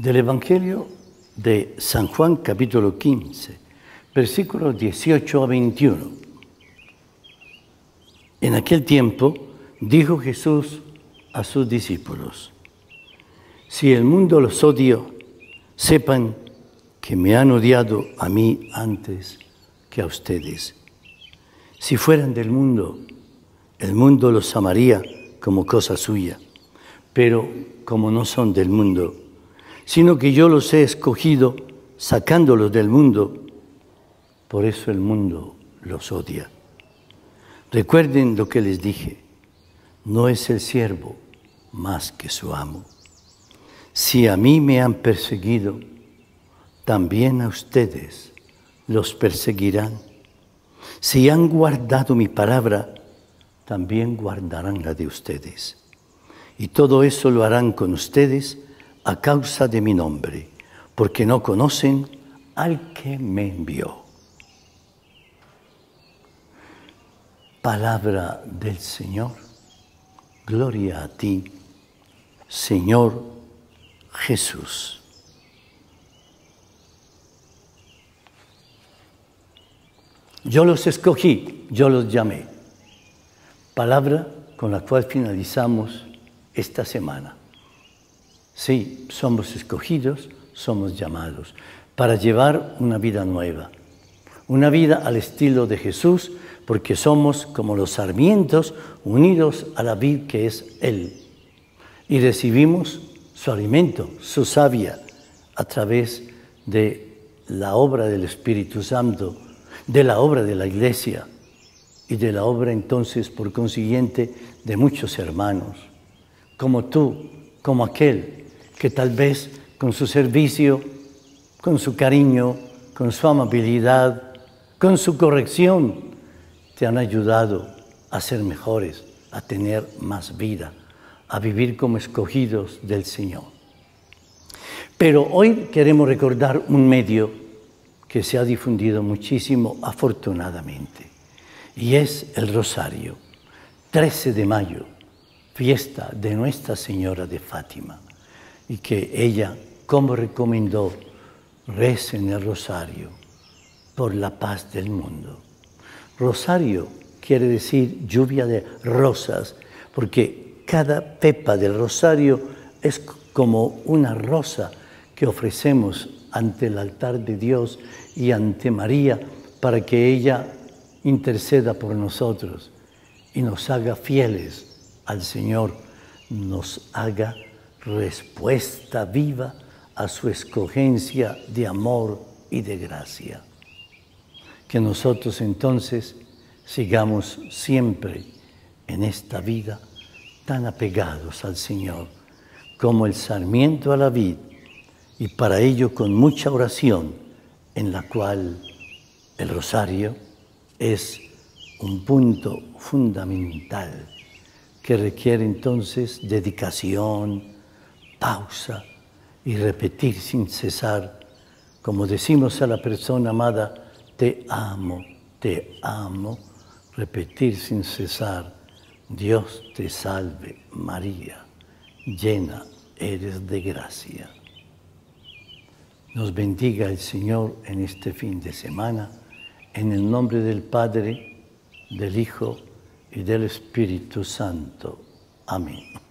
del Evangelio de San Juan capítulo 15, versículos 18 a 21. En aquel tiempo dijo Jesús a sus discípulos, si el mundo los odio, sepan que me han odiado a mí antes que a ustedes. Si fueran del mundo, el mundo los amaría como cosa suya, pero como no son del mundo, sino que yo los he escogido sacándolos del mundo. Por eso el mundo los odia. Recuerden lo que les dije, no es el siervo más que su amo. Si a mí me han perseguido, también a ustedes los perseguirán. Si han guardado mi palabra, también guardarán la de ustedes. Y todo eso lo harán con ustedes a causa de mi nombre, porque no conocen al que me envió. Palabra del Señor. Gloria a ti, Señor Jesús. Yo los escogí, yo los llamé. Palabra con la cual finalizamos esta semana. Sí, somos escogidos, somos llamados para llevar una vida nueva, una vida al estilo de Jesús, porque somos como los sarmientos unidos a la vida que es Él. Y recibimos su alimento, su savia, a través de la obra del Espíritu Santo, de la obra de la Iglesia y de la obra entonces, por consiguiente, de muchos hermanos, como tú, como aquel que tal vez con su servicio, con su cariño, con su amabilidad, con su corrección, te han ayudado a ser mejores, a tener más vida, a vivir como escogidos del Señor. Pero hoy queremos recordar un medio que se ha difundido muchísimo, afortunadamente, y es el Rosario, 13 de mayo, fiesta de Nuestra Señora de Fátima y que ella, como recomendó, en el rosario por la paz del mundo. Rosario quiere decir lluvia de rosas, porque cada pepa del rosario es como una rosa que ofrecemos ante el altar de Dios y ante María para que ella interceda por nosotros y nos haga fieles al Señor, nos haga respuesta viva a su escogencia de amor y de gracia. Que nosotros entonces sigamos siempre en esta vida tan apegados al Señor como el sarmiento a la vid y para ello con mucha oración en la cual el rosario es un punto fundamental que requiere entonces dedicación, pausa y repetir sin cesar, como decimos a la persona amada, te amo, te amo, repetir sin cesar, Dios te salve María, llena eres de gracia. Nos bendiga el Señor en este fin de semana, en el nombre del Padre, del Hijo y del Espíritu Santo. Amén.